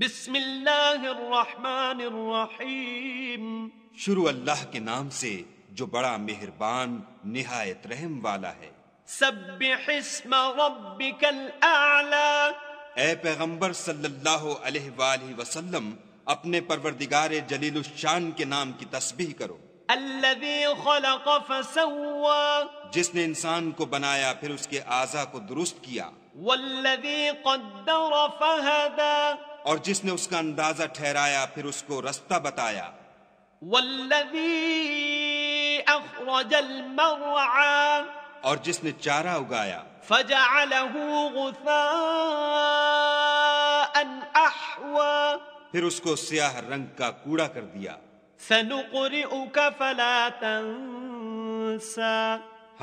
بسم اللہ الرحمن الرحیم شروع اللہ کے نام سے جو بڑا مہربان نہایت رحم والا ہے سبح اسم ربک الاعلی اے پیغمبر صلی اللہ علیہ وآلہ وسلم اپنے پروردگار جلیل الشان کے نام کی تسبیح کرو الذی خلق فسوا جس نے انسان کو بنایا پھر اس کے آزا کو درست کیا والذی قدر فہدا اور جس نے اس کا اندازہ ٹھہرایا پھر اس کو رستہ بتایا والذی اخرج المرعا اور جس نے چارہ اگایا غثاء احوا پھر اس کو سیاہ رنگ کا کوڑا کر دیا فلا تنسا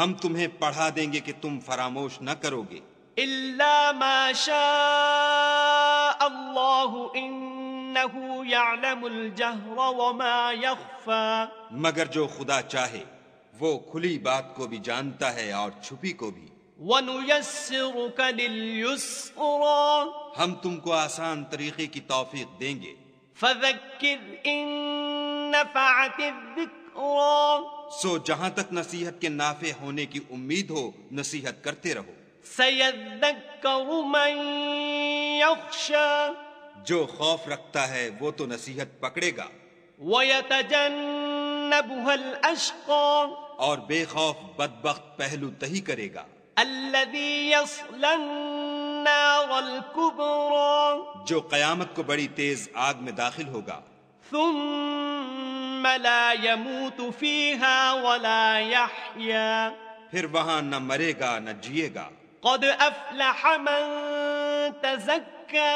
ہم تمہیں پڑھا دیں گے کہ تم فراموش نہ کرو گے إلا ما شاء الله إنه يعلم الجهر وما يخفى مگر جو خدا چاہے وہ کھلی بات کو بھی جانتا ہے اور چھپی کو بھی وَنُيَسِّرُكَ لِلْيُسْرَا ہم تم کو آسان طریقے کی توفیق دیں گے فَذَكِّرْ إِن نَفَعَتِ الذِّكْرَا سو جہاں تک نصیحت کے نافع ہونے کی امید ہو نصیحت کرتے رہو جو خوف رکھتا ہے وہ تو نصیحت پکڑے گا اور بے خوف بد بخت پہلو تہی کرے گا جو قیامت کو بڑی تیز آگ میں داخل ہوگا پھر وہاں نہ مرے گا نہ جیے گا قد افلح من تزکا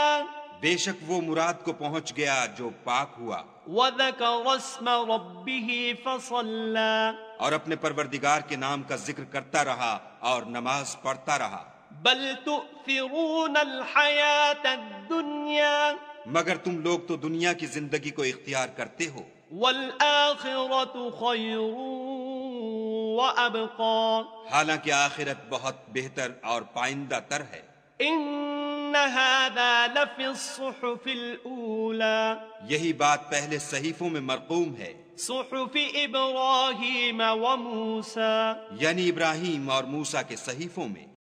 بے شک وہ مراد کو پہنچ گیا جو پاک ہوا اور اپنے پروردگار کے نام کا ذکر کرتا رہا اور نماز پڑھتا رہا تؤثرون الحیات الدنیا مگر تم لوگ تو دنیا کی زندگی کو اختیار کرتے ہو اب حالانکہ آخرت بہت بہتر اور پائندہ تر ہے ان هذا الصحف یہی بات پہلے صحیفوں میں مرقوم ہے صحف ابراہیم و موسیٰ یعنی ابراہیم اور موسیٰ کے صحیفوں میں